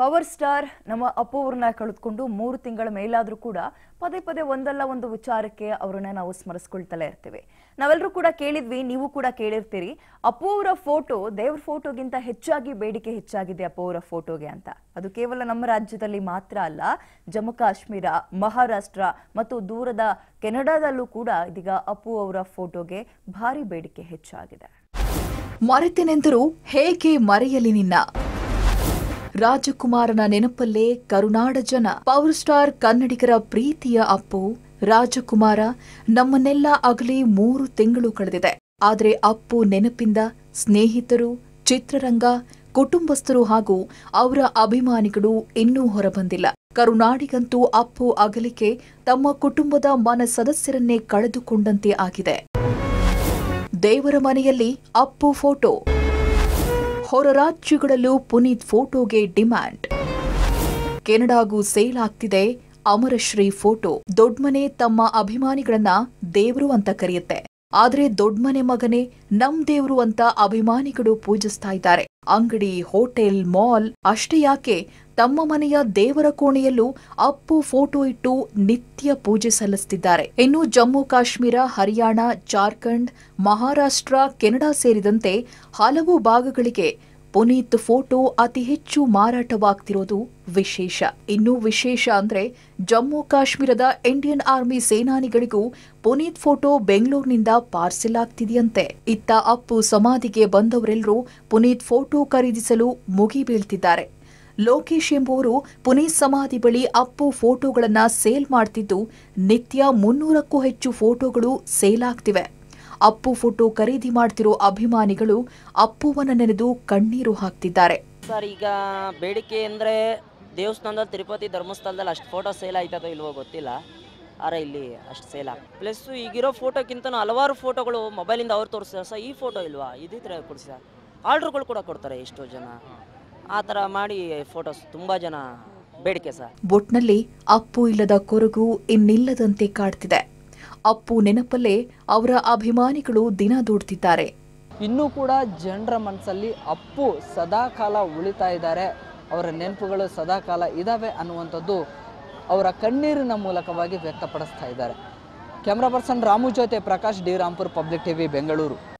power star ನಮ್ಮ ಅಪ್ಪುವ್ರನ್ನ ಕಳೆದುಕೊಂಡು ಮೂರು ತಿಂಗಳ ಮೇಲಾದರೂ ಕೂಡ ಪದೇ ಪದೇ ಒಂದಲ್ಲ ಒಂದು ವಿಚಾರಕ್ಕೆ ಅವರನ್ನ ನಾವು ಸ್ಮರಿಸ್ಕೊಳ್ತಲೇ ಇರ್ತೀವಿ ನಾವೆಲ್ಲರೂ ಕೂಡ ಕೇಳಿದ್ವಿ ನೀವು ಕೂಡ ಕೇಳಿರ್ತೀರಿ ಅಪ್ಪು ಅವರ ಫೋಟೋ ದೇವ್ರ ಫೋಟೋಗಿಂತ ಹೆಚ್ಚಾಗಿ ಬೇಡಿಕೆ ಹೆಚ್ಚಾಗಿದೆ ಅಪ್ಪು ಅವರ ಫೋಟೋಗೆ ಅಂತ ಅದು ಕೇವಲ ನಮ್ಮ ರಾಜ್ಯದಲ್ಲಿ ಮಾತ್ರ ಅಲ್ಲ ಜಮ್ಮು ಕಾಶ್ಮೀರ ಮಹಾರಾಷ್ಟ್ರ ಮತ್ತು ದೂರದ ಕೆನಡಾದಲ್ಲೂ ಕೂಡ ಇದೀಗ ಅಪ್ಪು ಅವರ ಫೋಟೋಗೆ ಭಾರಿ ಬೇಡಿಕೆ ಹೆಚ್ಚಾಗಿದೆ ಮರೆತೆನೆಂದರೂ ಹೇಗೆ ಮರೆಯಲಿ ನಿನ್ನ ರಾಜಕುಮಾರನ ನೆನಪಲ್ಲೇ ಕರುನಾಡ ಜನ ಪವರ್ ಸ್ಟಾರ್ ಕನ್ನಡಿಗರ ಪ್ರೀತಿಯ ಅಪ್ಪು ರಾಜಕುಮಾರ ನಮ್ಮನ್ನೆಲ್ಲ ಆಗಲಿ ಮೂರು ತಿಂಗಳು ಕಳೆದಿದೆ ಆದರೆ ಅಪ್ಪು ನೆನಪಿಂದ ಸ್ನೇಹಿತರು ಚಿತ್ರರಂಗ ಕುಟುಂಬಸ್ಥರು ಹಾಗೂ ಅವರ ಅಭಿಮಾನಿಗಳು ಇನ್ನೂ ಹೊರಬಂದಿಲ್ಲ ಕರುನಾಡಿಗಂತೂ ಅಪ್ಪು ಅಗಲಿಕೆ ತಮ್ಮ ಕುಟುಂಬದ ಮನ ಸದಸ್ಯರನ್ನೇ ಕಳೆದುಕೊಂಡಂತೆ ಆಗಿದೆ ದೇವರ ಮನೆಯಲ್ಲಿ ಅಪ್ಪು ಫೋಟೋ ಹೊರ ರಾಜ್ಯಗಳಲ್ಲೂ ಪುನೀತ್ ಫೋಟೋಗೆ ಡಿಮ್ಯಾಂಡ್ ಕೆನಡಾಗೂ ಸೇಲ್ ಆಗ್ತಿದೆ ಅಮರಶ್ರೀ ಫೋಟೋ ದೊಡ್ಮನೆ ತಮ್ಮ ಅಭಿಮಾನಿಗಳನ್ನ ದೇವರು ಅಂತ ಕರೆಯುತ್ತೆ ಆದರೆ ದೊಡ್ಮನೆ ಮಗನೇ ನಮ್ ದೇವರು ಅಂತ ಅಭಿಮಾನಿಗಳು ಪೂಜಿಸ್ತಾ ಇದ್ದಾರೆ ಅಂಗಡಿ ಹೋಟೆಲ್ ಮಾಲ್ ಅಷ್ಟೇ ಯಾಕೆ ತಮ್ಮ ಮನೆಯ ದೇವರ ಕೋಣೆಯಲ್ಲೂ ಅಪ್ಪು ಫೋಟೋ ಇಟ್ಟು ನಿತ್ಯ ಪೂಜೆ ಸಲ್ಲಿಸುತ್ತಿದ್ದಾರೆ ಇನ್ನು ಜಮ್ಮು ಕಾಶ್ಮೀರ ಹರಿಯಾಣ ಜಾರ್ಖಂಡ್ ಮಹಾರಾಷ್ಟ್ರ ಕೆನಡಾ ಸೇರಿದಂತೆ ಹಲವು ಭಾಗಗಳಿಗೆ ಪುನೀತ್ ಫೋಟೋ ಅತಿ ಹೆಚ್ಚು ಮಾರಾಟವಾಗ್ತಿರೋದು ವಿಶೇಷ ಇನ್ನೂ ವಿಶೇಷ ಅಂದ್ರೆ ಜಮ್ಮು ಕಾಶ್ಮೀರದ ಇಂಡಿಯನ್ ಆರ್ಮಿ ಸೇನಾನಿಗಳಿಗೂ ಪುನೀತ್ ಫೋಟೋ ಬೆಂಗಳೂರಿನಿಂದ ಪಾರ್ಸೆಲ್ ಆಗ್ತಿದೆಯಂತೆ ಇತ್ತ ಅಪ್ಪು ಸಮಾಧಿಗೆ ಬಂದವರೆಲ್ಲರೂ ಪುನೀತ್ ಫೋಟೋ ಖರೀದಿಸಲು ಮುಗಿಬೀಳ್ತಿದ್ದಾರೆ ಲೋಕೇಶ್ ಎಂಬುವರು ಪುನೀತ್ ಸಮಾಧಿ ಬಳಿ ಅಪ್ಪು ಫೋಟೋಗಳನ್ನ ಸೇಲ್ ಮಾಡ್ತಿದ್ದು ನಿತ್ಯ ಮುನ್ನೂರಕ್ಕೂ ಹೆಚ್ಚು ಫೋಟೋಗಳು ಸೇಲ್ ಆಗ್ತಿವೆ ಅಪ್ಪು ಫೋಟೋ ಖರೀದಿ ಮಾಡ್ತಿರೋ ಅಭಿಮಾನಿಗಳು ಅಪ್ಪುವನ್ನು ನೆನೆದು ಕಣ್ಣೀರು ಹಾಕ್ತಿದ್ದಾರೆ ಸರ್ ಈಗ ಬೇಡಿಕೆ ಅಂದ್ರೆ ದೇವಸ್ಥಾನದ ತಿರುಪತಿ ಧರ್ಮಸ್ಥಳದಲ್ಲಿ ಅಷ್ಟು ಫೋಟೋ ಸೇಲ್ ಆಯ್ತದೋ ಇಲ್ವೋ ಗೊತ್ತಿಲ್ಲ ಆರ ಇಲ್ಲಿ ಅಷ್ಟು ಸೇಲ್ ಪ್ಲಸ್ ಈಗಿರೋ ಫೋಟೋಕ್ಕಿಂತ ಹಲವಾರು ಫೋಟೋಗಳು ಮೊಬೈಲಿಂದ ಅವ್ರು ತೋರಿಸ್ತಾರೆ ಸರ್ ಈ ಫೋಟೋ ಇಲ್ವಾ ಇದ್ರೆ ಕೊಡಿಸಿ ಸರ್ ಆರ್ಡ್ರ್ಗಳು ಕೂಡ ಕೊಡ್ತಾರೆ ಎಷ್ಟೋ ಜನ ಆ ಥರ ಮಾಡಿ ಫೋಟೋಸ್ ತುಂಬ ಜನ ಬೇಡಿಕೆ ಸರ್ ಬೊಟ್ನಲ್ಲಿ ಅಪ್ಪು ಇಲ್ಲದ ಕೊರಗು ಇನ್ನಿಲ್ಲದಂತೆ ಕಾಡ್ತಿದೆ ಅಪ್ಪು ನೆನಪಲ್ಲೇ ಅವರ ಅಭಿಮಾನಿಗಳು ದಿನ ದೂಡ್ತಿದ್ದಾರೆ ಇನ್ನೂ ಕೂಡ ಜನರ ಮನಸ್ಸಲ್ಲಿ ಅಪ್ಪು ಸದಾಕಾಲ ಉಳಿತಾ ಇದ್ದಾರೆ ಅವರ ನೆನಪುಗಳು ಸದಾಕಾಲ ಇದಾವೆ ಅನ್ನುವಂಥದ್ದು ಅವರ ಕಣ್ಣೀರಿನ ಮೂಲಕವಾಗಿ ವ್ಯಕ್ತಪಡಿಸ್ತಾ ಇದ್ದಾರೆ ಕ್ಯಾಮ್ರಾ ಪರ್ಸನ್ ರಾಮು ಜೊತೆ Prakash D Rampur public TV Bengaluru